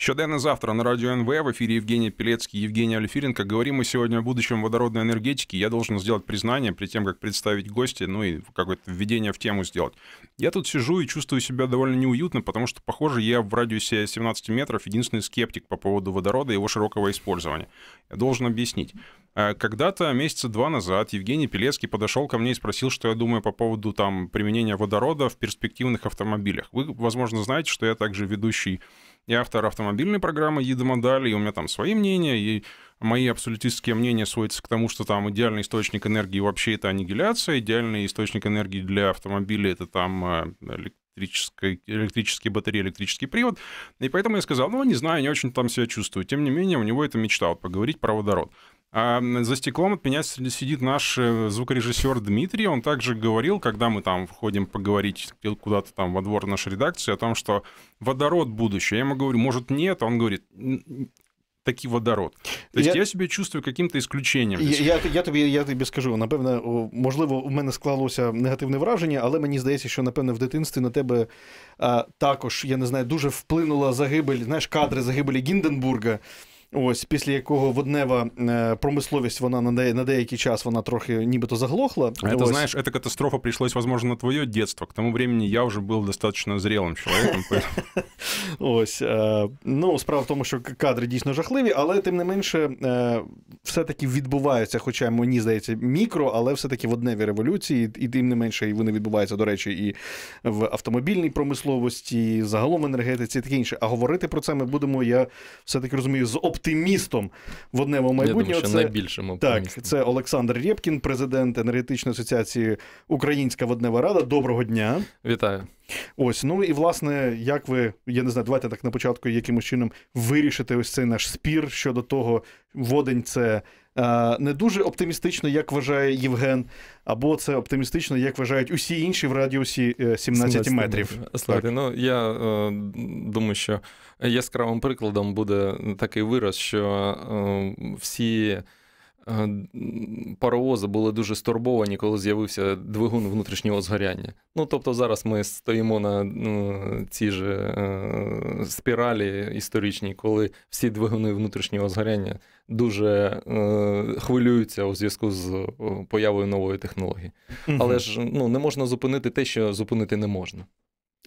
Щоденно завтра на радио НВ в эфире Евгений Пелецкий и Евгений Алифиренко. Говорим мы сегодня о будущем водородной энергетики. Я должен сделать признание при тем, как представить гостя, ну и какое-то введение в тему сделать. Я тут сижу и чувствую себя довольно неуютно, потому что, похоже, я в радиусе 17 метров единственный скептик по поводу водорода и его широкого использования. Я должен объяснить. Э, когда-то месяца два назад Евгений Пелецкий подошел ко мне и спросил, что я думаю по поводу там, применения водорода в перспективных автомобилях. Вы, возможно, знаете, что я также ведущий я автор автомобильной программы «Едомодали», и у меня там свои мнения, и мои абсолютистские мнения сводятся к тому, что там идеальный источник энергии вообще это аннигиляция, идеальный источник энергии для автомобиля это там э, электрические, электрические батареи, электрический привод. И поэтому я сказал, ну, не знаю, не очень там себя чувствую. Тем не менее, у него это мечта, вот, поговорить про водород. А за стеклом от меня сидит наш э, звукорежиссер Дмитрий. Он также говорил, когда мы там входим поговорить куда-то там во двор нашей редакции, о том, что водород будущее. Я ему говорю, может, нет? Он говорит, таки водород. То есть я, я себе чувствую каким-то исключением. Я, я я, тобі я тобі скажу, напевно, можливо, у мене склалося негативне враження, але мені здається, що напевно в дитинстві на тебе а, також я не знаю, дуже вплинула загибель, знаєш, кадри загибелі Гінденбурга. Ось після якого воднева е, промисловість вона на де на деякий час вона трохи нібито заглохла. А это, знаешь, эта катастрофа пришлась, возможно, на твоє детство. К тому времени я вже був достаточно зрілим чоловіком. Ось е, ну справа в тому, що кадри дійсно жахливі, але тим не менше, е, все-таки відбуваються, хоча мені здається, мікро, але все-таки водневі революції, і тим не менше, і вони відбуваються, до речі, і в автомобільній промисловості, і загалом енергетиці, і таке інше. А говорити про це ми будемо, я все-таки розумію, з оптимістом в одному майбутнє. найбільшим оптимістом. Так, це Олександр Рєпкін, президент енергетичної асоціації Українська Воднева Рада. Доброго дня. Вітаю. Ось, ну і власне, як ви, я не знаю, давайте так на початку якимось чином вирішити ось цей наш спір щодо того, водень це Е, не дуже оптимістично, як вважає Євген, або це оптимістично, як вважають усі інші в радіусі 17, е, 17 метрів. Слухайте, ну я е, думаю, що яскравим прикладом буде такий вираз, що е, всі. Е, паровози були дуже стурбовані, коли з'явився двигун внутрішнього згоряння. Ну тобто зараз ми стоїмо на ну, цій же е, спіралі історичній, коли всі двигуни внутрішнього згоряння дуже е, хвилюються у зв'язку з е, появою нової технології. Угу. Але ж ну, не можна зупинити те, що зупинити не можна.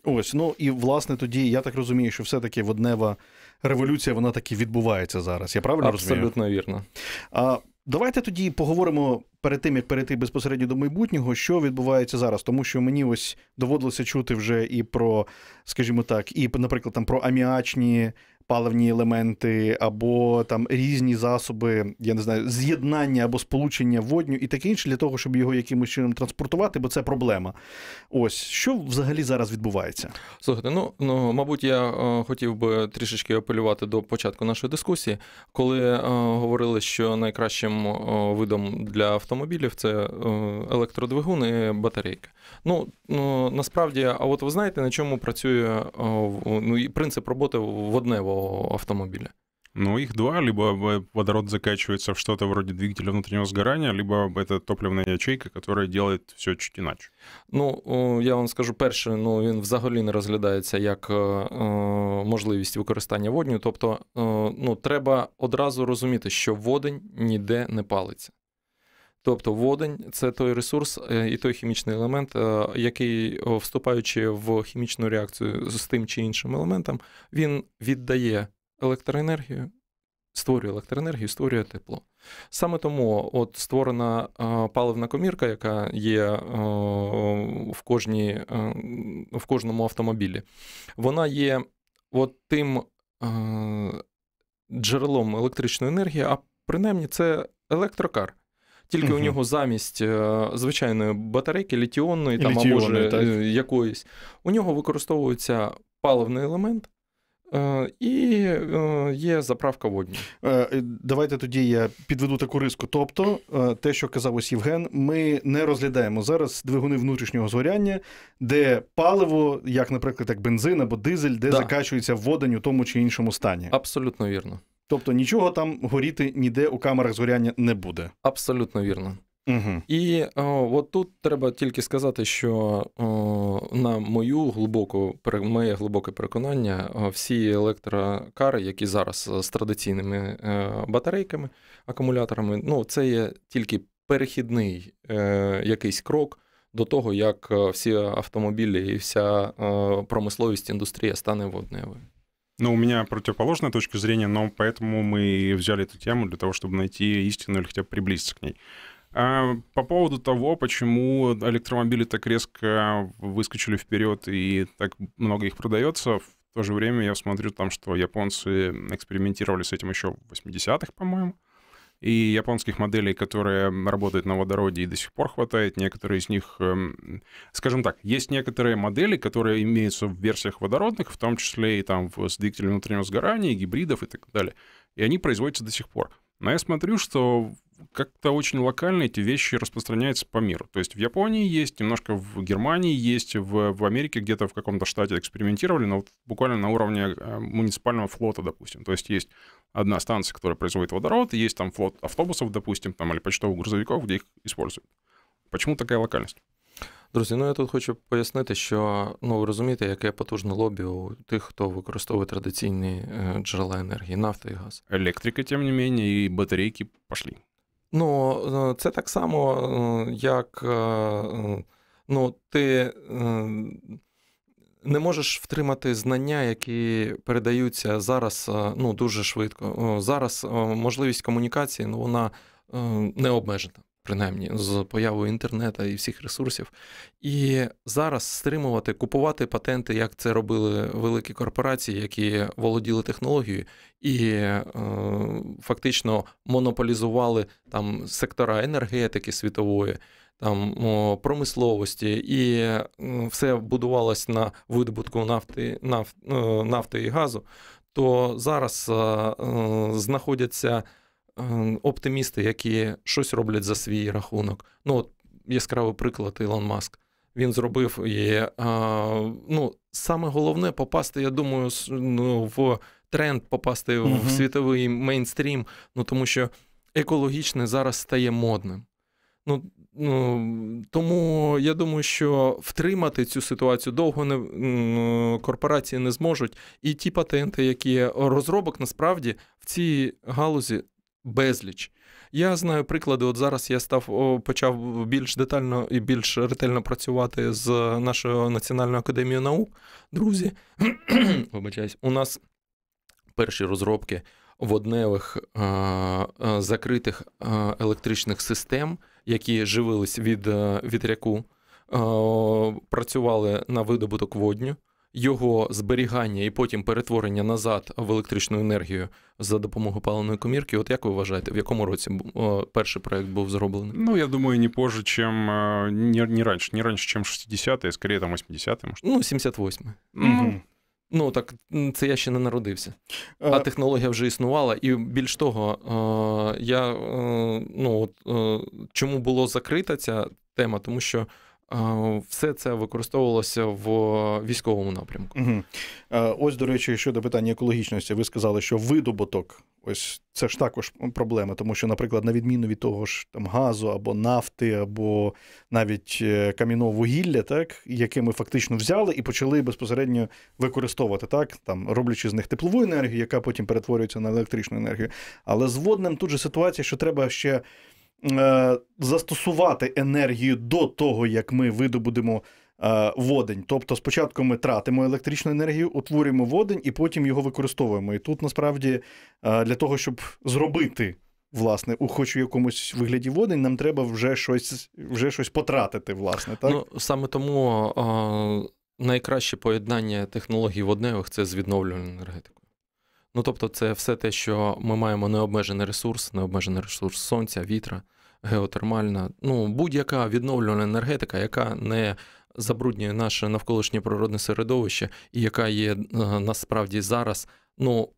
Ось, ну і власне тоді я так розумію, що все-таки воднева революція вона таки відбувається зараз. Я правильно Абсолютно розумію? Абсолютно вірно. А Давайте тоді поговоримо перед тим, як перейти безпосередньо до майбутнього, що відбувається зараз, тому що мені ось доводилося чути вже і про, скажімо так, і, наприклад, там про аміачні паливні елементи, або там різні засоби, я не знаю, з'єднання або сполучення водню і таке інше для того, щоб його якимось чином транспортувати, бо це проблема. Ось що взагалі зараз відбувається? Слухайте, ну ну мабуть, я е, хотів би трішечки апелювати до початку нашої дискусії, коли е, говорили, що найкращим е, видом для автомобілів це електродвигуни і батарейка. Ну, ну насправді, а от ви знаєте, на чому працює ну і принцип роботи воднево самого автомобиля. Ну, их два. Либо водород закачивается в что-то вроде двигателя внутреннего сгорания, либо это топливна ячейка, которая делает все чуть іначе. Ну, я вам скажу, перше, ну він взагалі не розглядається як е, е, можливість використання водню. Тобто, е, ну, треба одразу розуміти, що водень ніде не палиться. Тобто водень це той ресурс е, і той хімічний елемент, е, який, вступаючи в хімічну реакцію з тим чи іншим елементом, він віддає електроенергію, створює електроенергію, створює тепло. Саме тому от створена е, паливна комірка, яка є в кожній, в кожному автомобілі, вона є от тим джерелом електричної енергії, а принаймні це електрокар. Тільки угу. у нього замість е, звичайної батарейки, літіонної, там літіонної, або ж е, так. якоїсь, у нього використовується паливний елемент. Е, і є заправка водні. Давайте тоді я підведу таку риску. Тобто, те, що казав ось Євген, ми не розглядаємо зараз двигуни внутрішнього згоряння, де паливо, як, наприклад, як бензин або дизель, де да. закачується водень у тому чи іншому стані. Абсолютно вірно. Тобто нічого там горіти ніде у камерах згоряння не буде. Абсолютно вірно. Угу. І о, от тут треба тільки сказати, що о, на мою глибоку моє глибоке переконання, о, всі електрокари, які зараз е, з традиційними е, батарейками, акумуляторами, ну це є тільки перехідний е, якийсь крок до того, як е, всі автомобілі і вся промисловість індустрія стане водневою. Ну, у меня противоположная точка зрения, но поэтому мы взяли эту тему для того, чтобы найти истину или хотя бы приблизиться к ней. А по поводу того, почему электромобили так резко выскочили вперед и так много их продается, в то же время я смотрю там, что японцы экспериментировали с этим еще в 80-х, по-моему и японских моделей, которые работают на водороде и до сих пор хватает. Некоторые из них, эм, скажем так, есть некоторые модели, которые имеются в версиях водородных, в том числе и там с двигателем внутреннего сгорания, гибридов и так далее. И они производятся до сих пор. Но я смотрю, что как-то очень локально эти вещи распространяются по миру. То есть в Японии есть, немножко в Германии есть, в, в Америке где-то в каком-то штате экспериментировали, но вот буквально на уровне э, муниципального флота, допустим. То есть есть одна станция, которая производит водород, есть там флот автобусов, допустим, там, или почтовых грузовиков, где их используют. Почему такая локальность? Друзі, ну я тут хочу пояснити, що ну ви розумієте, яке потужне лобі у тих, хто використовує традиційні е, джерела енергії, нафти і газ. Електрика, тим не менше, і батарейки пішли. Ну, е, це так само, е, як ну, ти не можеш втримати знання, які передаються зараз ну, дуже швидко. Зараз можливість комунікації ну, вона не обмежена принаймні з появою інтернету і всіх ресурсів. І зараз стримувати, купувати патенти, як це робили великі корпорації, які володіли технологією, і е, фактично монополізували там сектора енергетики світової. Там промисловості і е, все будувалось на видобутку нафти наф, е, нафти і газу, то зараз е, знаходяться Ем, оптимісти, які щось роблять за свій рахунок. Ну, от яскравий приклад Ілон Маск. Він зробив і е, ну, саме головне попасти, я думаю, ну, в тренд, попасти угу. в світовий мейнстрім. Ну тому що екологічне зараз стає модним. Ну, ну тому я думаю, що втримати цю ситуацію довго не корпорації не зможуть. І ті патенти, які розробок насправді в цій галузі безліч. Я знаю приклади. От зараз я став почав більш детально і більш ретельно працювати з нашою Національною академією наук. Друзі, вибачаюсь, у нас перші розробки водневих е, е, закритих е, електричних систем, які живились від вітряку, працювали на видобуток водню його зберігання і потім перетворення назад в електричну енергію за допомогою паленої комірки. От як ви вважаєте, в якому році перший проект був зроблений? Ну я думаю, не позже, чим э, не, не раніше, не раніше, ніж 60-ті, скоріше там 80-ті, може. Ну, 78 Угу. Ну так це я ще не народився, е, а технологія вже існувала. І більш того, е, я е, ну от чому було закрита ця тема, тому що все це використовувалося в військовому напрямку. Угу. Ось, до речі, щодо питання екологічності, ви сказали, що видобуток, ось це ж також проблема, тому що, наприклад, на відміну від того ж там газу або нафти, або навіть е, кам'яного вугілля, так яке ми фактично взяли і почали безпосередньо використовувати, так там роблячи з них теплову енергію, яка потім перетворюється на електричну енергію. Але з водним тут же ситуація, що треба ще. Е, застосувати енергію до того, як ми видобудемо е, водень. Тобто, спочатку ми тратимо електричну енергію, утворюємо водень і потім його використовуємо. І тут насправді е, для того, щоб зробити. Власне, у хоч у якомусь вигляді водень, нам треба вже щось вже щось потратити. Власне, так Ну, саме тому а, найкраще поєднання технологій водневих це з відновлювальною енергетикою. Ну тобто, це все те, що ми маємо необмежений ресурс, необмежений ресурс сонця, вітра, геотермальна, ну будь-яка відновлювана енергетика, яка не забруднює наше навколишнє природне середовище, і яка є е, насправді зараз, ну.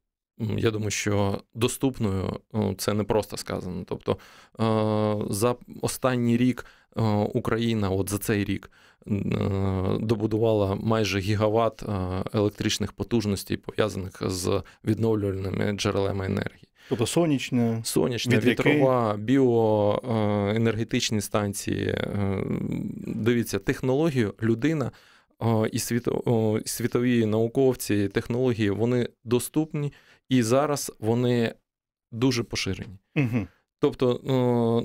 Я думаю, що доступною це не просто сказано. Тобто е, за останній рік е, Україна, от за цей рік, добудувала майже гігават електричних потужностей, пов'язаних з відновлювальними джерелами енергії. Тобто сонячне, сонячна, вітряки. вітрова, біоенергетичні станції. Е, дивіться, технологію, людина е, і світові науковці, технології вони доступні і зараз вони дуже поширені. Угу. Тобто, е,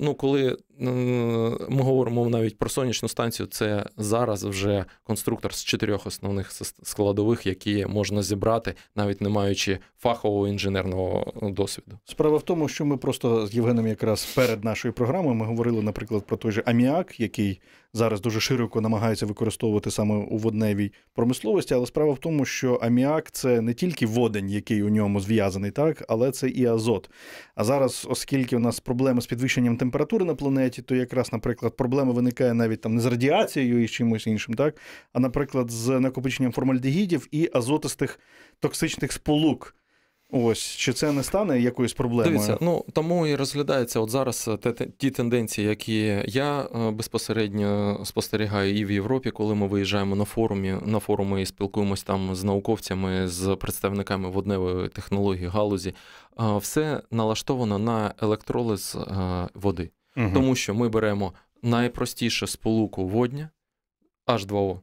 ну коли ми говоримо навіть про сонячну станцію. Це зараз вже конструктор з чотирьох основних складових, які можна зібрати, навіть не маючи фахового інженерного досвіду. Справа в тому, що ми просто з Євгеном, якраз перед нашою програмою, ми говорили, наприклад, про той же аміак, який зараз дуже широко намагається використовувати саме у водневій промисловості. Але справа в тому, що аміак це не тільки водень, який у ньому зв'язаний, так але це і азот. А зараз, оскільки у нас проблеми з підвищенням температури на планеті планеті, то якраз, наприклад, проблема виникає навіть там не з радіацією і з чимось іншим, так, а, наприклад, з накопиченням формальдегідів і азотистих токсичних сполук. Ось чи це не стане якоюсь проблемою? Дивіться, ну тому і розглядається от зараз ті тенденції, які я е, безпосередньо спостерігаю і в Європі, коли ми виїжджаємо на форумі на форуми і спілкуємось там з науковцями, з представниками водневої технології галузі, е, все налаштовано на електролиз е, води. Угу. Тому що ми беремо найпростіше сполуку водня H2O.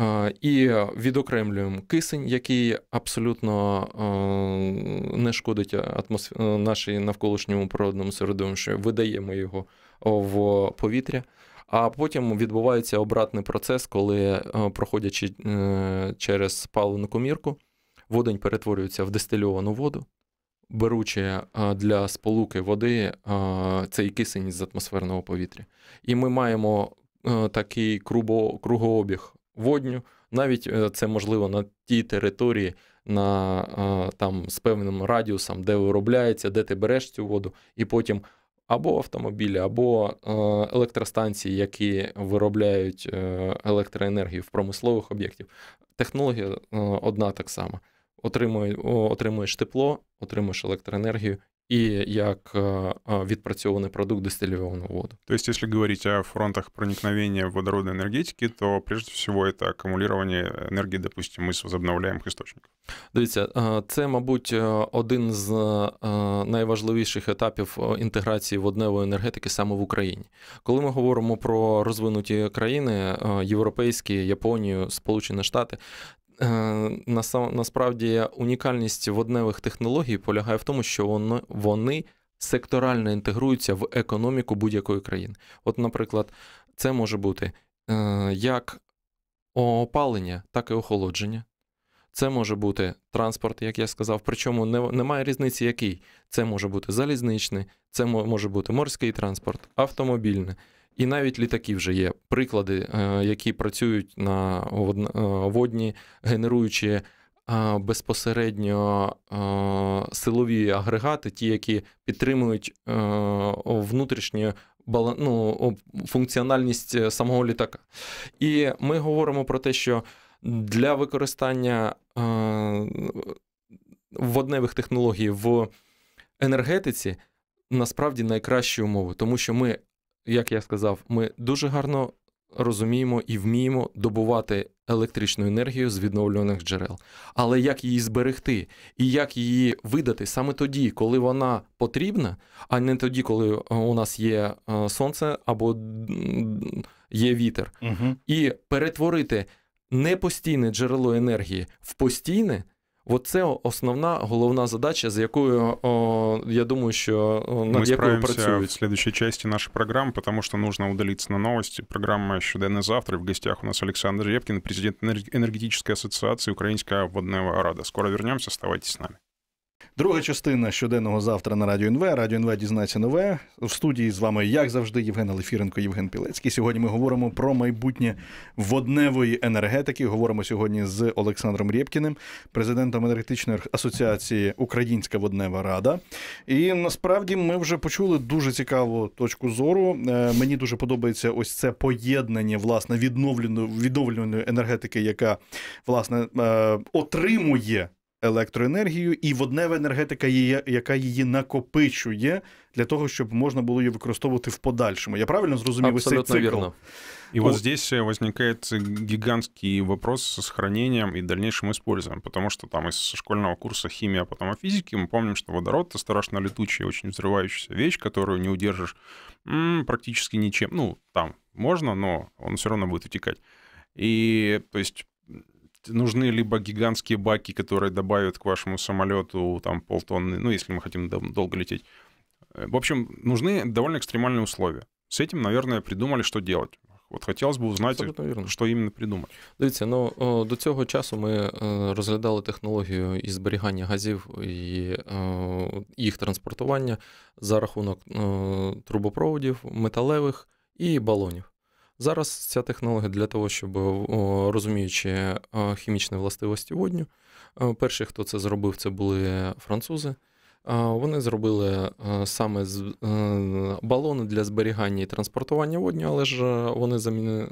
Е, і відокремлюємо кисень, який абсолютно е, не шкодить атмосф... Е, нашій навколишньому природному середовищу. Видаємо його в повітря, а потім відбувається обратний процес, коли, проходячи через палену комірку, водень перетворюється в дистильовану воду. Беручи для сполуки води цей кисень з атмосферного повітря. І ми маємо такий кругообіг водню. Навіть е, це можливо на тій території, на там з певним радіусом, де виробляється, де ти береш цю воду, і потім. Або автомобілі, або електростанції, які виробляють е, електроенергію в промислових об'єктів. Технологія е, одна так сама отримує, отримуєш тепло, отримуєш електроенергію и як е, е, відпрацьований продукт дистиллированную воду. То есть, если говорить о фронтах проникновения водородной энергетики, то прежде всего это аккумулирование энергии, допустим, из возобновляемых источников. Дивіться, е, це, мабуть, один з найважливіших етапів інтеграції водневої енергетики саме в Україні. Коли ми говоримо про розвинуті країни, європейські, Японію, Сполучені Штати, Е, насправді унікальність водневих технологій полягає в тому, що вони секторально інтегруються в економіку будь-якої країни. От, наприклад, це може бути е, як опалення, так і охолодження. Це може бути транспорт, як я сказав. Причому немає різниці, який. Це може бути залізничний, це може бути морський транспорт, автомобільний. І навіть літаки вже є приклади, е, які працюють на е, водні, генеруючи е, безпосередньо силові агрегати, ті, які підтримують внутрішню ну, функціональність самого літака. І ми говоримо про те, що для використання водневих технологій в енергетиці насправді найкращі умови, тому що ми як я сказав, ми дуже гарно розуміємо і вміємо добувати електричну енергію з відновлюваних джерел. Але як її зберегти і як її видати саме тоді, коли вона потрібна, а не тоді, коли е, у нас є е, сонце або є вітер, угу. і перетворити непостійне джерело енергії в постійне. От це основна головна задача, з якою о, я думаю, що над Ми якою працюють. в следующей части нашей программы, потому что нужно удалиться на новости. Програма «Щоденне завтра». В гостях у нас Александр Репкин, президент Энергетической ассоциации Українська водная рада». Скоро вернемся, оставайтесь с нами. Друга частина щоденного завтра на Радіо НВ. Радіо НВ дізнається нове. В студії з вами, як завжди, Євген Алефіренко, Євген Пілецький. Сьогодні ми говоримо про майбутнє водневої енергетики. Говоримо сьогодні з Олександром Рєпкіним, президентом енергетичної асоціації Українська Воднева Рада. І насправді ми вже почули дуже цікаву точку зору. Е, мені дуже подобається ось це поєднання власне відновленої відновленої енергетики, яка власне е, отримує. електроенергію, і воднева енергетика, є, яка її накопичує для того, щоб можна було її використовувати в подальшому. Я правильно зрозумів ось цей цикл? Верно. И вот здесь возникает гигантский вопрос с сохранением и дальнейшим использованием, потому что там из школьного курса химии, а потом о физике мы помним, что водород — это страшно летучая, очень взрывающаяся вещь, которую не удержишь м-м, практически ничем. Ну, там можно, но он все равно будет утекать. И, то есть, нужны либо гигантские баки, которые добавят к вашему самолету там полтонны, ну, если мы хотим долго лететь. Э, в общем, нужны довольно экстремальные условия. С этим, наверное, придумали, что делать. Вот хотелось бы узнать, что именно придумать. Дивіться, ну до цього часу ми розглядали технологію і зберігання газів і їх транспортування за рахунок трубопроводів, металевих і балонів. Зараз ця технологія для того, щоб розуміючи е, хімічні властивості водню, е, перші, хто це зробив, це були французи. Е, вони зробили саме балони для зберігання і транспортування водню, але ж вони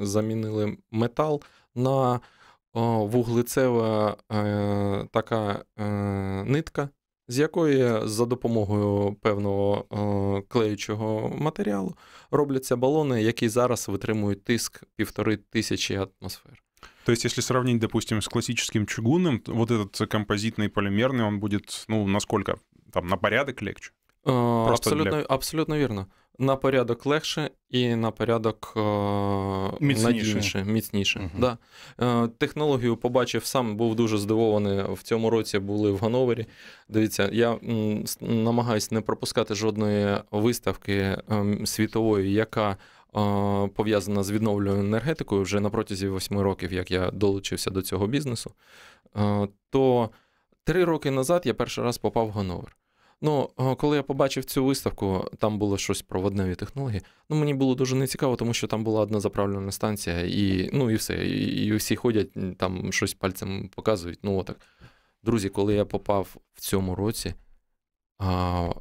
замінили метал на вуглецева така нитка з якої е, за допомогою певного е, клеючого матеріалу робляться балони, які зараз витримують тиск півтори тисячі атмосфер. То есть, если сравнить, допустим, с классическим чугунным, вот этот композитный полимерный, он будет, ну, насколько? Там, на порядок легче? Э, е, абсолютно, для... абсолютно верно на порядок легше і на порядок е, міцніше. надійніше, міцніше. Угу. Да. Е, технологію побачив сам, був дуже здивований. В цьому році були в Гановері. Дивіться, я намагаюся не пропускати жодної виставки ем, світової, яка е, пов'язана з відновлюваною енергетикою вже на протязі восьми років, як я долучився до цього бізнесу. То три роки назад я перший раз попав в Гановер. Ну, е, коли я побачив цю виставку, там було щось про водневі технології. Ну мені було дуже нецікаво, тому що там була одна заправлена станція, і ну і все. І, і всі ходять, там щось пальцем показують. Ну отак. Друзі, коли я попав в цьому році,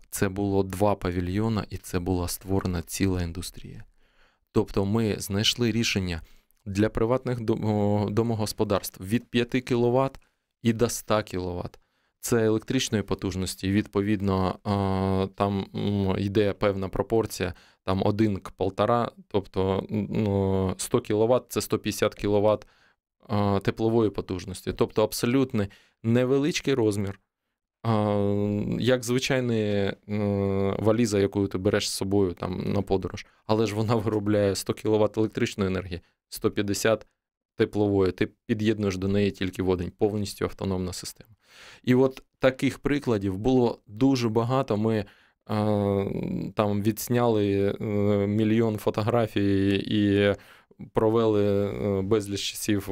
це було два павільйона, і це була створена ціла індустрія. Тобто, ми знайшли рішення для приватних домогосподарств від 5 кВт і до 100 кВт це електричної потужності. Відповідно, там йде певна пропорція, там 1 к 1,5, тобто 100 ну, кВт це 150 кВт теплової потужності, тобто абсолютно невеличкий розмір. Як звичайна валіза, яку ти береш з собою там на подорож, але ж вона виробляє 100 кВт електричної енергії, 150 теплової, ти під'єднуєш до неї тільки водень, повністю автономна система. І от таких прикладів було дуже багато. Ми е, там відсняли е, мільйон фотографій і провели е, безліч часів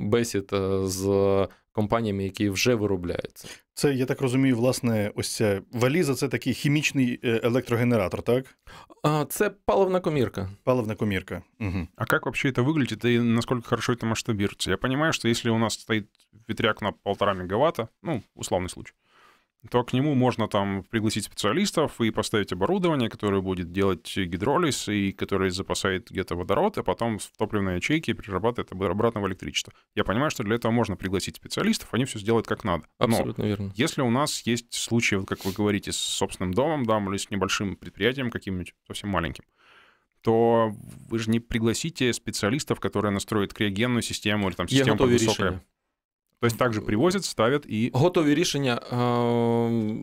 бесід е, з компаніями, які вже виробляються. Це я так розумію, власне, ось ця валіза це такий хімічний е, електрогенератор, так? Це паливна комірка. Паливна комірка. Угу. А як взагалі це виглядає, і наскільки хорошо це масштабируется? Я розумію, що якщо у нас стоїть вітряк на полтора мегаватта, ну, условный случай, то к нему можно там пригласить специалистов и поставить оборудование, которое будет делать гидролиз и которое запасает где-то водород, а потом в топливной ячейке перерабатывает обратно в электричество. Я понимаю, что для этого можно пригласить специалистов, они все сделают как надо. Абсолютно Но верно. Если у нас есть случаи, вот как вы говорите, с собственным домом, да, или с небольшим предприятием каким-нибудь совсем маленьким, то вы же не пригласите специалистов, которые настроят криогенную систему или там систему высокая? То есть также привозять, ставлять і. Готові рішення. Е,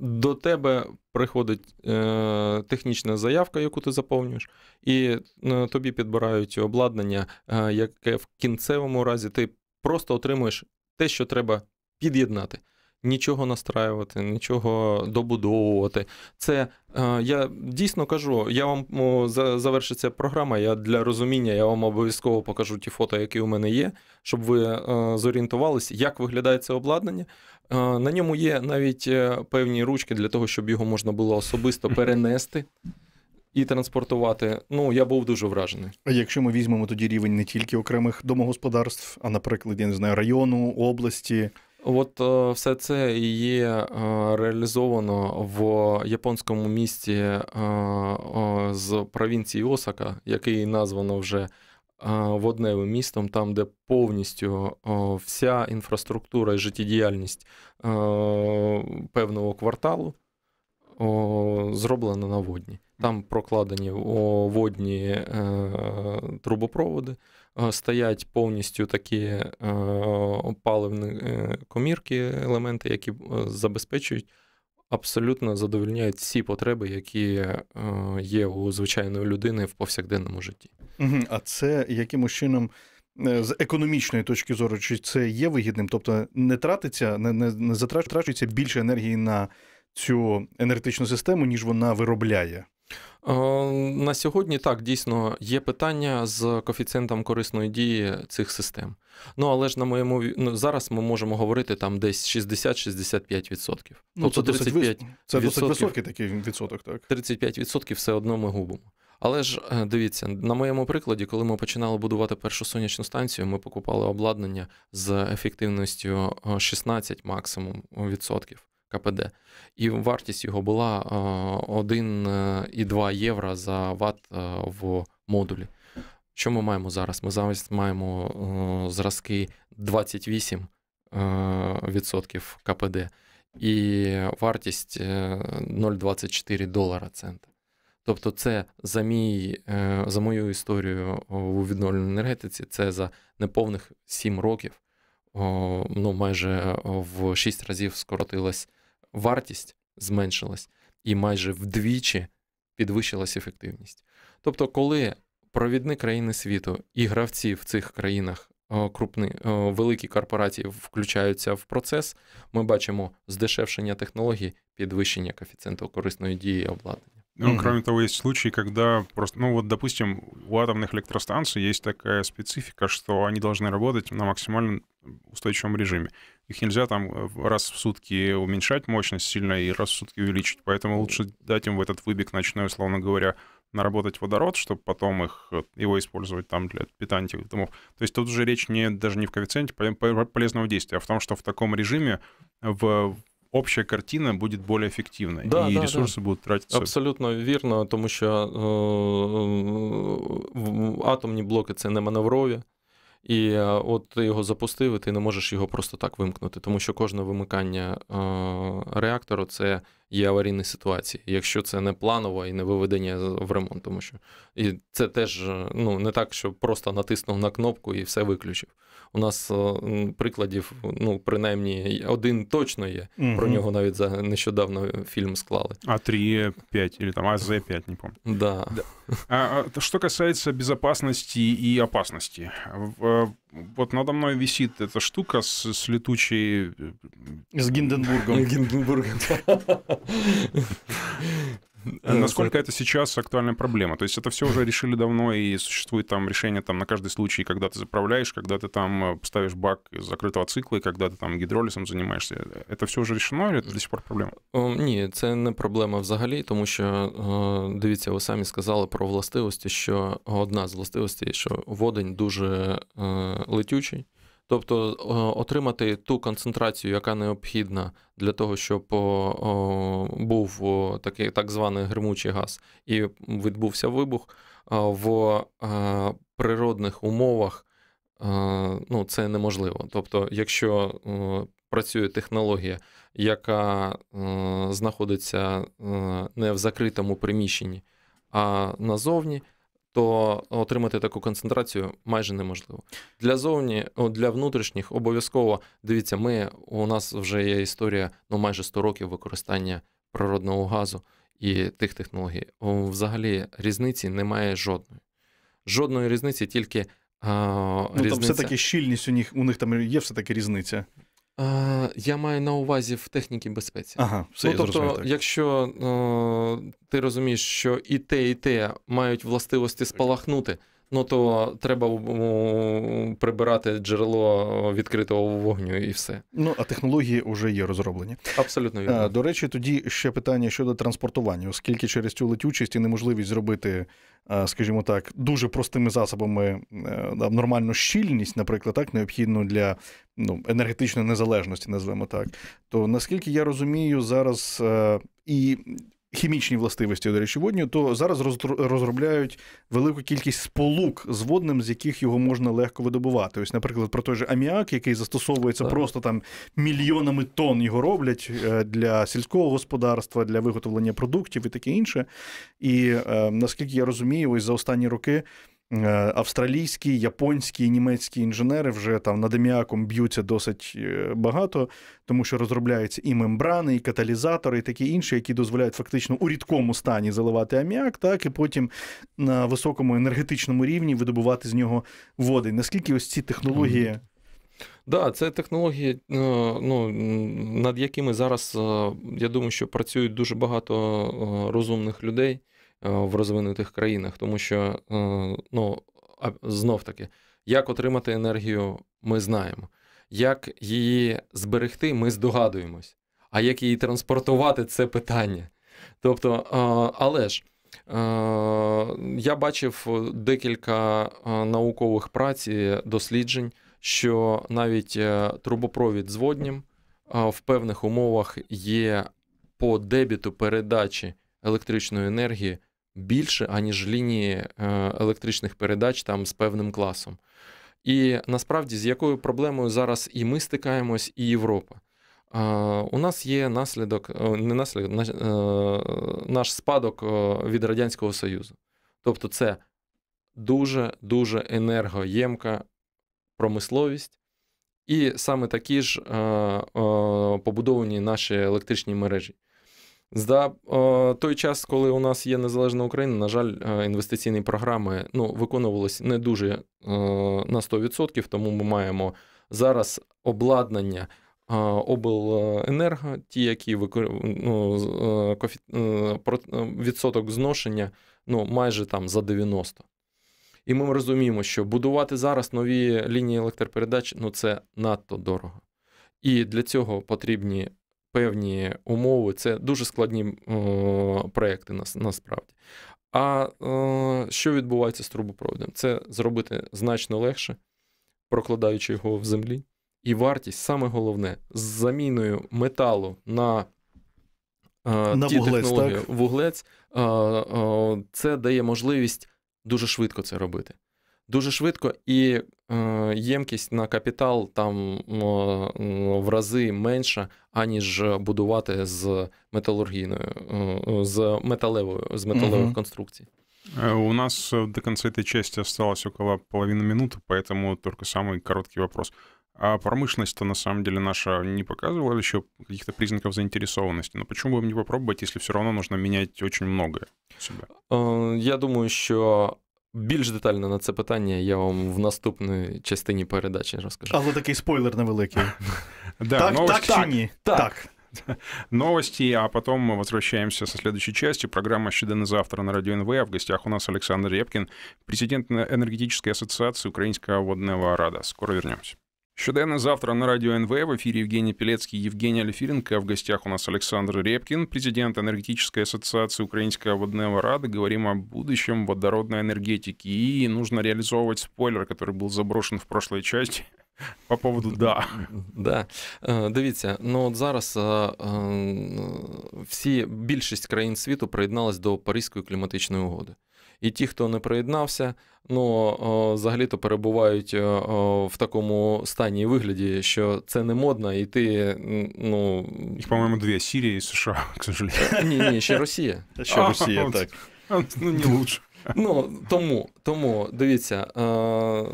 до тебе приходить е, технічна заявка, яку ти заповнюєш, і е, тобі підбирають обладнання, яке в кінцевому разі ти просто отримуєш те, що треба під'єднати нічого настраювати, нічого добудовувати. Це е, я дійсно кажу, я вам за завершиться програма. Я для розуміння я вам обов'язково покажу ті фото, які у мене є, щоб ви е, зорієнтувалися, як виглядає це обладнання. Е, на ньому є навіть певні ручки для того, щоб його можна було особисто перенести. І транспортувати, ну я був дуже вражений. А якщо ми візьмемо тоді рівень не тільки окремих домогосподарств, а наприклад, я не знаю, району, області, От е, все це є е, реалізовано в японському місті е, з провінції Осака, який названо вже водневим містом, там, де повністю вся інфраструктура і життєдіяльність певного кварталу зроблена на водні. Там прокладені водні трубопроводи, Е, стоять повністю такі е, паливні е, комірки, елементи, які забезпечують, абсолютно задовольняють всі потреби, які є у звичайної людини в повсякденному житті. А це якимось чином. З економічної точки зору, чи це є вигідним, тобто не тратиться, не не, не затрачується більше енергії на цю енергетичну систему, ніж вона виробляє. Е, на сьогодні так дійсно є питання з коефіцієнтом корисної дії цих систем. Ну але ж на моєму ну, зараз ми можемо говорити там десь 60-65%. Ну, це 35% тобто досить, це досить високий такий відсоток, так 35% все одно ми губимо. Але ж е, дивіться, на моєму прикладі, коли ми починали будувати першу сонячну станцію, ми покупали обладнання з ефективністю 16 е, максимум відсотків. КПД, і вартість його була 1,2 е, е, євро за ват е, в модулі. Що ми маємо зараз? Ми зараз маємо зразки 28% КПД і вартість 0,24 долара цента. Тобто, це за мій, за мою історію у відновленій енергетиці, це за неповних 7 років, ну майже в 6 разів скоротилась вартість зменшилась і майже вдвічі підвищилась ефективність. Тобто, коли провідні країни світу і гравці в цих країнах е, крупні, е, великі корпорації включаються в процес, ми бачимо здешевшення технологій, підвищення коефіцієнту корисної дії і обладнання. Ну, mm-hmm. кроме того, есть случаи, когда просто, ну вот, допустим, у атомных электростанций есть такая специфика, что они должны работать на максимально устойчивом режиме. Их нельзя там э, раз в сутки уменьшать мощность сильно и раз в сутки увеличить. Поэтому лучше дать им в этот выбег ночной, условно говоря, наработать водород, чтобы потом их, э, его использовать там для питания этих домов. То есть тут уже речь не, даже не в коэффициенте полезного действия, а в том, что в таком режиме э, в общая картина будет более эффективной, да, и да, ресурсы да. будуть тратитися. Абсолютно вірно, тому що е, атомні блок це не маневрові. І е, от ти його запустив, і ти не можеш його просто так вимкнути, тому що кожне вимикання е, реактору це є аварійні ситуації, якщо це не планово і не виведення в ремонт, тому що і це теж е, ну не так, що просто натиснув на кнопку і все виключив. У нас е, прикладів, ну принаймні, один точно є. Угу. Про нього навіть за нещодавно фільм склали. А 3 5 или там АЗ 5 не помню. Да. да. А, что касается безопасности и опасности, вот надо мной висит эта штука с, с летучей... Э, с Гинденбургом. Гинденбургом. Э, э, насколько это сейчас актуальная проблема? То есть это все уже решили давно, и существует там решение там на каждый случай, когда ты заправляешь, когда ты там э, ставишь бак из закрытого цикла, и когда ты там гідролізом занимаешься, Это все уже решено, или це до сих пор проблема? Ні, це не проблема взагалі, тому що е, дивіться, ви самі сказали про властивості, що одна з властивостей, що водень дуже е, летючий. Тобто отримати ту концентрацію, яка необхідна для того, щоб був такий так званий гримучий газ, і відбувся вибух в природних умовах, ну це неможливо. Тобто, якщо працює технологія, яка знаходиться не в закритому приміщенні, а назовні то отримати таку концентрацію майже неможливо. Для зовні, для внутрішніх обов'язково дивіться, ми у нас вже є історія ну майже 100 років використання природного газу і тих технологій. Взагалі різниці немає жодної. Жодної різниці тільки. А, ну, різниця. Там все-таки щільність у них у них там є все-таки різниця. Е, я маю на увазі в техніці безпеці. Ага, все ну, я Тобто, так. якщо е, ти розумієш, що і те, і те мають властивості спалахнути, ну то треба прибирати джерело відкритого вогню і все. Ну а технології вже є розроблені. Абсолютно е, вірно. до речі, тоді ще питання щодо транспортування, оскільки через цю летючість і неможливість зробити, е, скажімо так, дуже простими засобами е, нормальну щільність, наприклад, так необхідну для ну, енергетичної незалежності, назвемо так. То наскільки я розумію, зараз і хімічні властивості до речі, водню, то зараз розробляють велику кількість сполук з водним, з яких його можна легко видобувати. Ось, наприклад, про той же аміак, який застосовується так. просто там мільйонами тонн його роблять е, для сільського господарства, для виготовлення продуктів і таке інше. І е, наскільки я розумію, ось за останні роки. Е, австралійські, японські, німецькі інженери вже там над аміаком б'ються досить е, багато, тому що розробляються і мембрани, і каталізатори, і такі інші, які дозволяють фактично у рідкому стані заливати аміак, так і потім на високому енергетичному рівні видобувати з нього води. Наскільки ось ці технології? Так, да, це технології, е, ну, над якими зараз, я думаю, що працюють дуже багато розумних людей, Е, в розвинутих країнах, тому що е, ну знов таки, як отримати енергію, ми знаємо, як її зберегти, ми здогадуємось. А як її транспортувати, це питання. Тобто, е, але ж я бачив декілька наукових праць і досліджень, що навіть трубопровід з воднім в певних умовах є по дебіту передачі електричної енергії більше, аніж лінії е, електричних передач там з певним класом. І насправді, з якою проблемою зараз і ми стикаємось, і Європа. У нас є наслідок, е, не наслідок, е, наш спадок від Радянського Союзу. Тобто, це дуже-дуже енергоємка промисловість, і саме такі ж побудовані наші електричні мережі. За той час, коли у нас є незалежна Україна, на жаль, е, інвестиційні програми ну, виконувалися не дуже е, на 100%, тому ми маємо зараз обладнання е, обленерго, ті, які ну, відсоток зношення ну, майже там за 90%. І ми розуміємо, що будувати зараз нові лінії електропередач ну це надто дорого. І для цього потрібні певні умови. Це дуже складні е, проекти нас насправді. А е, що відбувається з трубопроводом? Це зробити значно легше, прокладаючи його в землі. І вартість, саме головне, з заміною металу на е, на ті вуглець, технології так? вуглець, це дає можливість дуже швидко це робити. Дуже швидко і ємкість на капітал там в рази менша, аніж будувати з металургійною, е, з металевою, з металевих угу. конструкцій. Е, у нас е, до конца этой части осталось около половины минуты, поэтому только самый короткий вопрос. А промышленность-то на самом деле наша не показывала еще каких-то признаков заинтересованности. Но ну, почему бы им не попробовать, если все равно нужно менять очень многое себя? Я думаю, що більш детально на це питання я вам в наступній частині передачі розкажу. Але такий спойлер невеликий. Так чи ні? Так. новости, а потом мы возвращаемся со следующей частью. Программа на завтра» на Радио НВ. в гостях у нас Александр Репкин, президент Энергетической ассоциации Украинского водного рада. Скоро вернемся. Щоденно завтра на радіо НВ в эфире Евгений Пелецкий, Евгений Алефиренко. А в гостях у нас Александр Репкин, президент Энергетической ассоциации Украинская водная рада. Говорим о будущем водородной энергетики. И нужно реализовывать спойлер, который был заброшен в прошлой части. По поводу да. Да. Э, Дивіться, ну от зараз э, э, всі більшість країн світу приєдналась до Паризької кліматичної угоди. І ті, хто не приєднався, ну взагалі-то перебувають е, в такому стані і вигляді, що це не модно, і ти ну їх, по-моєму, дві Сірія і США, к Ні, ні, ще Росія. Ще Росія, так. Ну не лучше. Ну тому тому дивіться, е,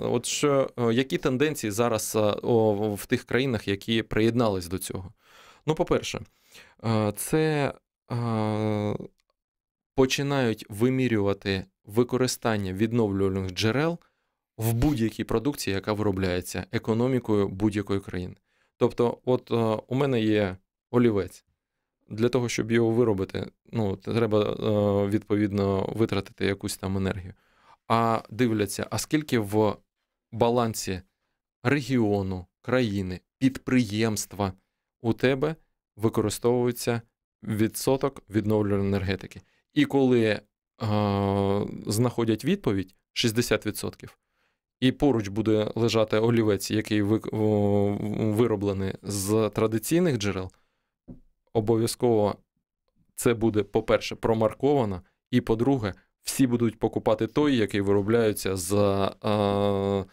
от що е, які тенденції зараз в тих країнах, які приєднались до цього. Ну, по-перше, це починають вимірювати використання відновлювальних джерел в будь-якій продукції, яка виробляється економікою будь-якої країни. Тобто, от е, у мене є олівець. Для того, щоб його виробити, ну, треба е, відповідно витратити якусь там енергію. А дивляться, а скільки в балансі регіону, країни, підприємства у тебе використовується відсоток відновлювальної енергетики. І коли Е, знаходять відповідь 60%. І поруч буде лежати олівець, який вироблений з традиційних джерел. Обов'язково це буде, по-перше, промарковано, і по-друге, всі будуть покупати той, який виробляється з е,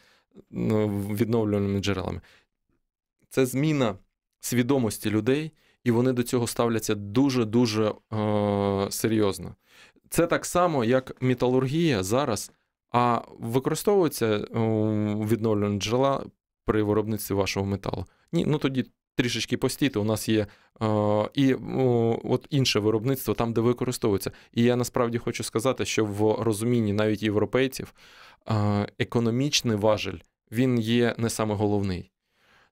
ну, відновлюваними джерелами. Це зміна свідомості людей, і вони до цього ставляться дуже-дуже е, серйозно. Це так само, як металургія зараз, а використовуються е, відновлені джерела при виробництві вашого металу. Ні, ну тоді трішечки постійте, у нас є е, і от інше виробництво там, де використовується. І я насправді хочу сказати, що в розумінні навіть європейців е, економічний важель він є не саме головний.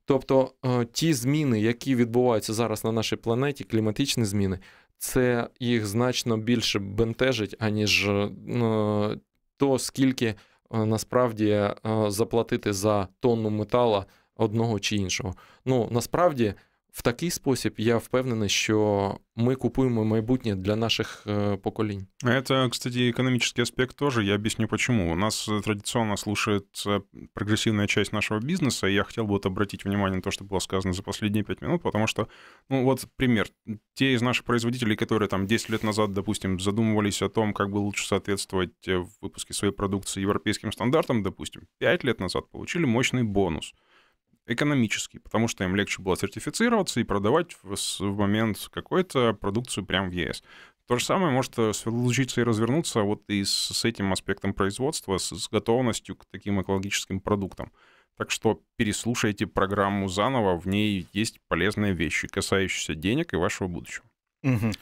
Тобто ті зміни, які відбуваються зараз на нашій планеті, кліматичні зміни, це їх значно більше бентежить, аніж е, ну, то, скільки е, насправді е, заплатити за тонну метала одного чи іншого. Ну насправді В такий спосіб я впевнений, що ми купуємо майбутнє для наших поколінь. Это, кстати, экономический аспект тоже. Я объясню почему. У нас э, традиционно слушается прогрессивная часть нашего бизнеса, и я хотел бы обратить внимание на то, что было сказано за последние пять минут, потому что, ну вот пример, те из наших производителей, которые там 10 лет назад, допустим, задумывались о том, как бы лучше соответствовать э, в выпуске своей продукции европейским стандартам, допустим, 5 лет назад получили мощный бонус – экономический, потому что им легче было сертифицироваться и продавать в, в момент какой-то продукцию прямо в ЕС. То же самое может э, случиться и развернуться вот и с, с этим аспектом производства, с, с готовностью к таким экологическим продуктам. Так что переслушайте программу заново, в ней есть полезные вещи, касающиеся денег и вашего будущего.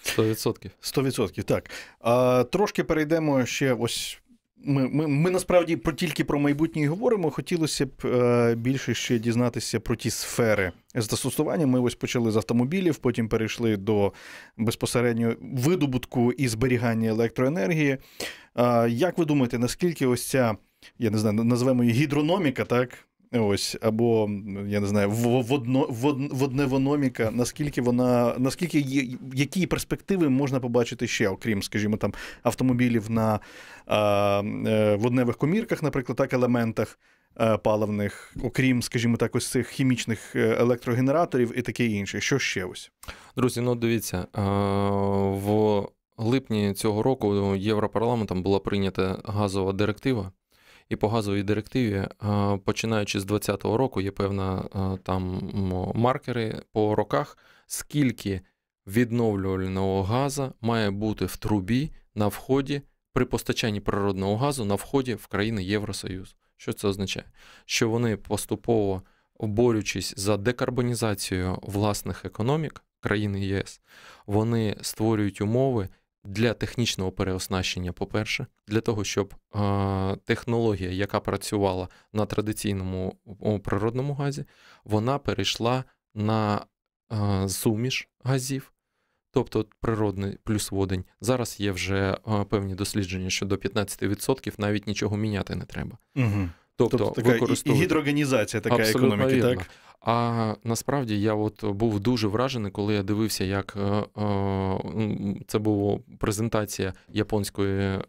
Сто відсотків. Сто відсотків, так. А, трошки перейдемо ще ось Ми ми, ми насправді про тільки про майбутнє говоримо. Хотілося б е, більше ще дізнатися про ті сфери застосування. Ми ось почали з автомобілів, потім перейшли до безпосередньо видобутку і зберігання електроенергії. Е, як ви думаєте, наскільки ось ця я не знаю, назвемо її гідрономіка, так ось, або я не знаю, водно, водневономіка, наскільки вона, наскільки є, які перспективи можна побачити ще, окрім, скажімо, там автомобілів на е, водневих комірках, наприклад, так, елементах. Е, паливних, окрім, скажімо так, ось цих хімічних е, електрогенераторів і таке інше. Що ще ось? Друзі, ну дивіться, в липні цього року Європарламентом була прийнята газова директива, і по газовій директиві, е, починаючи з 2020 року, є певна е, там маркери по роках, скільки відновлювального газу має бути в трубі на вході при постачанні природного газу на вході в країни Євросоюзу. Що це означає? Що вони поступово борючись за декарбонізацію власних економік країни ЄС, вони створюють умови для технічного переоснащення, по-перше, для того, щоб е, технологія, яка працювала на традиційному природному газі, вона перейшла на е, суміш газів. Тобто природний плюс водень. Зараз є вже е, певні дослідження, що до 15% навіть нічого міняти не треба. Угу. Тобто, тобто така використовують... гідроорганізація така Абсолютно економіки, вірно. так? А насправді я от був дуже вражений, коли я дивився, як е, е, ну, це була презентація японської е,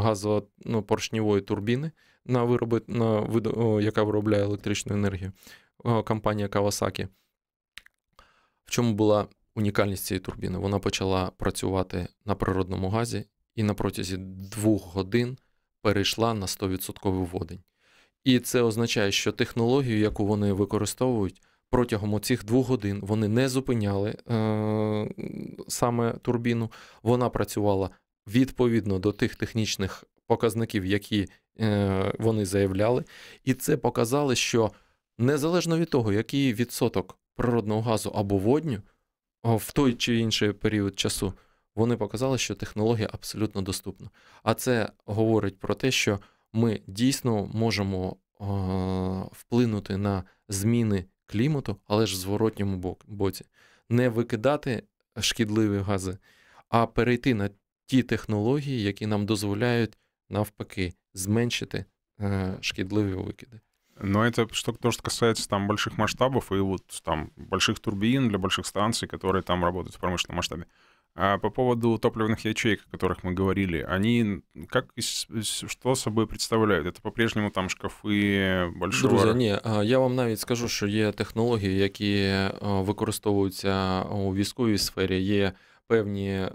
газопоршньової турбіни на вироби, на яка виробляє електричну енергію компанія Кавасакі. В чому була унікальність цієї турбіни? Вона почала працювати на природному газі і на протязі двох годин перейшла на 100% водень. І це означає, що технологію, яку вони використовують протягом оцих двох годин, вони не зупиняли е, саме турбіну. Вона працювала відповідно до тих технічних показників, які е, вони заявляли. І це показало, що незалежно від того, який відсоток природного газу або водню в той чи інший період часу, вони показали, що технологія абсолютно доступна. А це говорить про те, що ми дійсно можемо е, вплинути на зміни клімату, але ж в зворотньому боці, не викидати шкідливі гази, а перейти на ті технології, які нам дозволяють навпаки зменшити е, шкідливі викиди. Ну это что то, что касается там больших масштабов и вот там больших турбин для больших станций, которые там работают в промышленном масштабе. А по поводу топливных ячеек, о которых мы говорили, они как что собой представляють? Это по-прежньому там шкафи большого... Друзі, ні, я вам навіть скажу, що є технології, які використовуються у військовій сфері. Є певні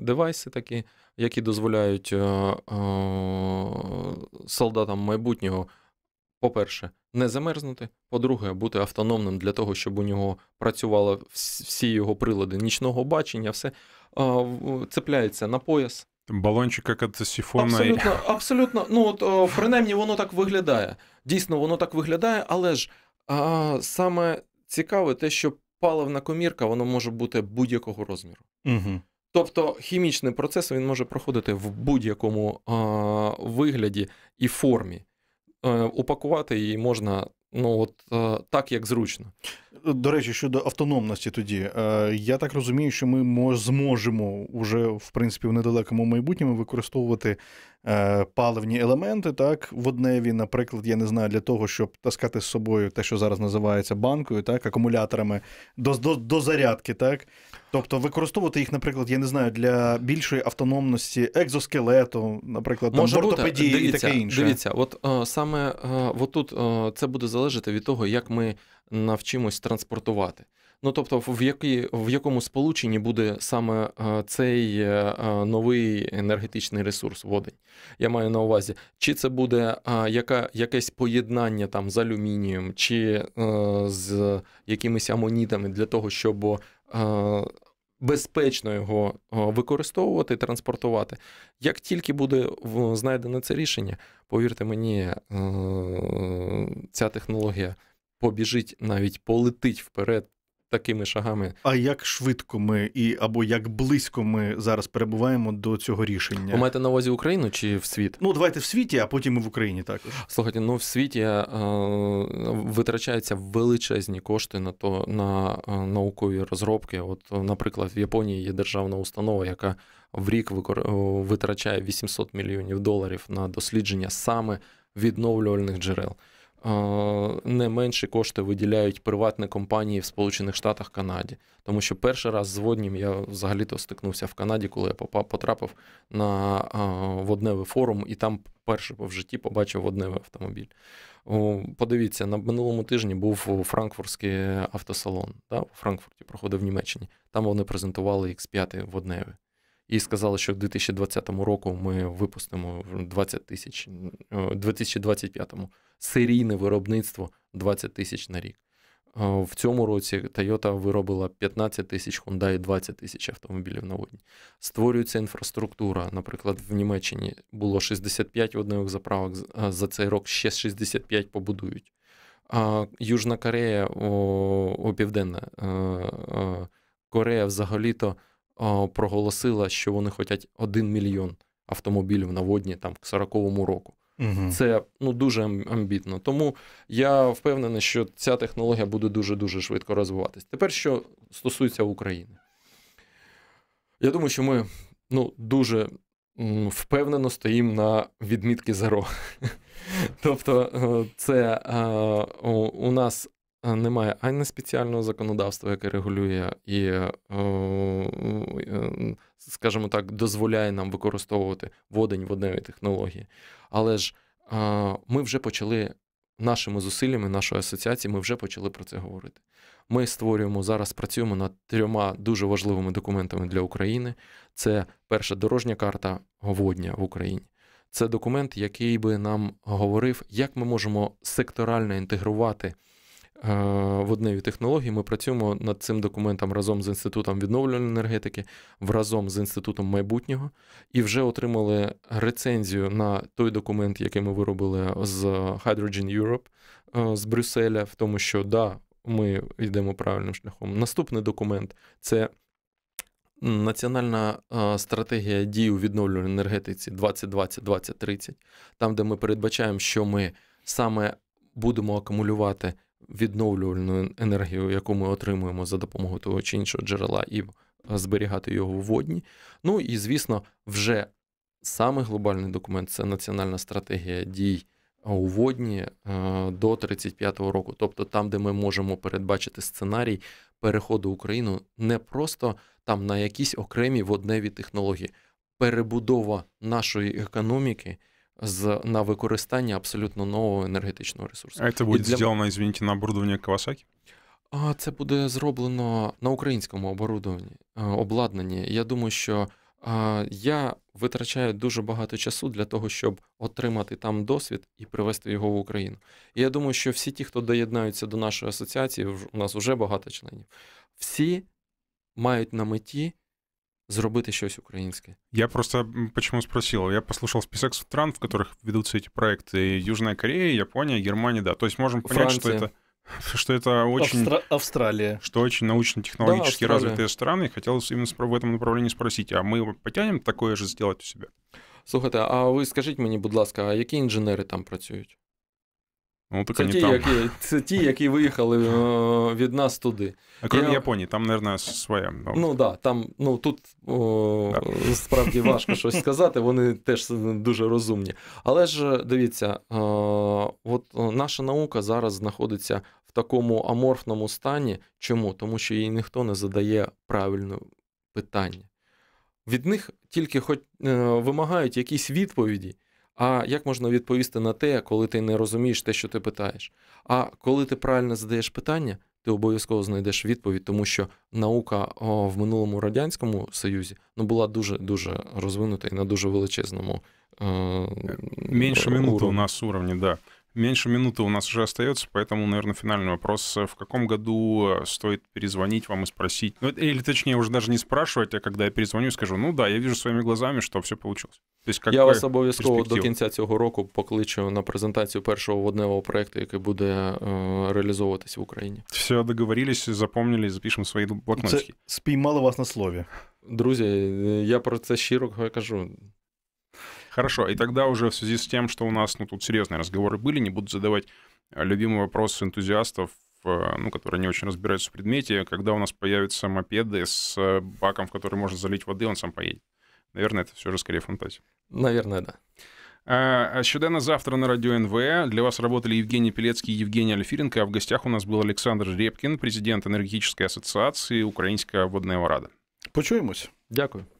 девайси такі, які дозволяють солдатам майбутнього, по-перше, не замерзнути, по-друге, бути автономним для того, щоб у нього працювали всі його прилади нічного бачення, все цепляється на пояс. Балончика як Абсолютно, абсолютно. Ну от о, принаймні воно так виглядає. Дійсно, воно так виглядає, але ж а, саме цікаве те, що паливна комірка воно може бути будь-якого розміру. Угу. Тобто хімічний процес він може проходити в будь-якому а, вигляді і формі. Е, упакувати її можна ну от е, так, як зручно до речі, щодо автономності, тоді е, я так розумію, що ми зможемо вже в принципі в недалекому майбутньому використовувати е, паливні елементи, так водневі, наприклад, я не знаю, для того, щоб таскати з собою те, що зараз називається банкою, так акумуляторами до, до, до зарядки, так. Тобто використовувати їх, наприклад, я не знаю, для більшої автономності екзоскелету, наприклад, там, ортопедії і таке інше. Дивіться, от о, е, саме о, от тут о, це буде залежати від того, як ми навчимось транспортувати. Ну тобто, в якій, в якому сполученні буде саме е, цей е, е, новий енергетичний ресурс водень? Я маю на увазі, чи це буде яка, якесь поєднання там з алюмінієм, чи з якимись амонітами для того, щоб безпечно його використовувати, транспортувати. Як тільки буде знайдено це рішення, повірте мені, ця технологія побіжить навіть полетить вперед. Такими шагами, а як швидко ми і або як близько ми зараз перебуваємо до цього рішення? Ви маєте на увазі Україну чи в світ? Ну давайте в світі, а потім і в Україні також. Слухайте, ну в світі е, витрачаються величезні кошти на то на е, наукові розробки. От, наприклад, в Японії є державна установа, яка в рік викор... витрачає 800 мільйонів доларів на дослідження саме відновлювальних джерел не менші кошти виділяють приватні компанії в Сполучених Штатах Канаді, тому що перший раз з воднім я взагалі-то стикнувся в Канаді, коли я потрапив на водневий форум, і там перше в житті побачив водневий автомобіль. Подивіться, на минулому тижні був франкфуртський автосалон. Да, У Франкфурті проходив в Німеччині. Там вони презентували X5 водневий. І сказали, що в 2020 року ми випустимо 20 тисяч 2025-му серійне виробництво 20 тисяч на рік. В цьому році Toyota виробила 15 тисяч Hyundai 20 тисяч автомобілів на водні. Створюється інфраструктура. Наприклад, в Німеччині було 65 одних заправок, за цей рок ще 65 побудують. А Южна Корея, о, о Південна о, е, е, Корея взагалі-то проголосила, що вони хочуть 1 мільйон автомобілів на водні там в 40-му року. Угу. Це ну дуже амбітно. Тому я впевнений, що ця технологія буде дуже дуже швидко розвиватися. Тепер, що стосується України, я думаю, що ми ну дуже впевнено стоїмо на відмітки зеро. Тобто, е, це е, у нас Е, немає ані спеціального законодавства, яке регулює і, е, е, скажімо так, дозволяє нам використовувати водень водневі технології. Але ж ми вже почали. Нашими зусиллями, нашої асоціації, ми вже почали про це говорити. Ми створюємо зараз, працюємо над трьома дуже важливими документами для України. Це перша дорожня карта водня в Україні. Це документ, який би нам говорив, як ми можемо секторально інтегрувати Е, в водневі технології. Ми працюємо над цим документом разом з інститутом відновлювальної енергетики, разом з інститутом майбутнього, і вже отримали рецензію на той документ, який ми виробили з Hydrogen Europe е, з Брюсселя, в тому, що да, ми йдемо правильним шляхом. Наступний документ це. Національна е, стратегія дій у відновлювальній енергетиці 2020-2030, там, де ми передбачаємо, що ми саме будемо акумулювати відновлювальну енергію, яку ми отримуємо за допомогою того чи іншого джерела, і е, зберігати його в водні. Ну і звісно, вже саме глобальний документ це національна стратегія дій е, у водні е, до 35-го року, тобто там, де ми можемо передбачити сценарій переходу України не просто там на якісь окремі водневі технології, перебудова нашої економіки з, на використання абсолютно нового енергетичного ресурсу. А це буде для... зроблено, извините, на оборудованні Кавасакі? А це буде зроблено на українському оборудованні е, обладнанні. Я думаю, що е, я витрачаю дуже багато часу для того, щоб отримати там досвід і привести його в Україну. І я думаю, що всі ті, хто доєднаються до нашої асоціації, у нас вже багато членів, всі мають на меті зробити щось українське. Я просто почему спросил. Я послушал список стран, в которых ведутся эти проекты. Южная Корея, Япония, Германия, да. То есть можем понять, Франция. что это что это очень... Австра... Австралия. Что очень научно-технологически да, развитые страны. хотелось именно в этом направлении спросить, а мы потянем такое же сделать у себя? Слушайте, а вы скажите мне, будь ласка, а які інженери там працюють? Ну, так це, ті, там. Які, це ті, які виїхали е, від нас туди. А крім Я... Японії, там, мабуть, своє. Ну так, ну, да, там ну тут о, да. справді важко щось сказати, вони теж дуже розумні. Але ж дивіться, о, е, от наша наука зараз знаходиться в такому аморфному стані. Чому? Тому що їй ніхто не задає правильне питання. Від них тільки хоч е, вимагають якісь відповіді, а як можна відповісти на те, коли ти не розумієш те, що ти питаєш? А коли ти правильно задаєш питання, ти обов'язково знайдеш відповідь, тому що наука о, в минулому радянському союзі ну була дуже дуже розвинута і на дуже величезному. Э, Менше е, минути у нас уровні, да. Меньше минуты у нас уже остается, поэтому, наверное, финальный вопрос. Э, в каком году э, стоит перезвонить вам и спросить? Ну, или, точнее, уже даже не спрашивать, а когда я перезвоню, скажу, ну да, я вижу своими глазами, что все получилось. То есть, я вас обов'язково до кінця цього року покличу на презентацію першого водневого проекту, який буде е, реалізовуватися в Україні. Все, договорились, запомнили, запишемо свої блокнотики. Це спіймали вас на слові. Друзі, е, я про це щиро кажу. Хорошо, и тогда уже в связи с тем, что у нас, ну, тут серьезные разговоры были, не буду задавать э, любимый вопрос энтузиастов, э, ну, которые не очень разбираются в предмете, когда у нас появятся мопеды с э, баком, в который можно залить воды, он сам поедет. Наверное, это все же скорее фантазия. Наверное, да. А, сюда на завтра на радио НВ. Для вас работали Евгений Пелецкий и Евгений Альфиренко, а в гостях у нас был Александр Жребкин, президент энергетической ассоциации Украинская водная рада. Почуємось. Дякую.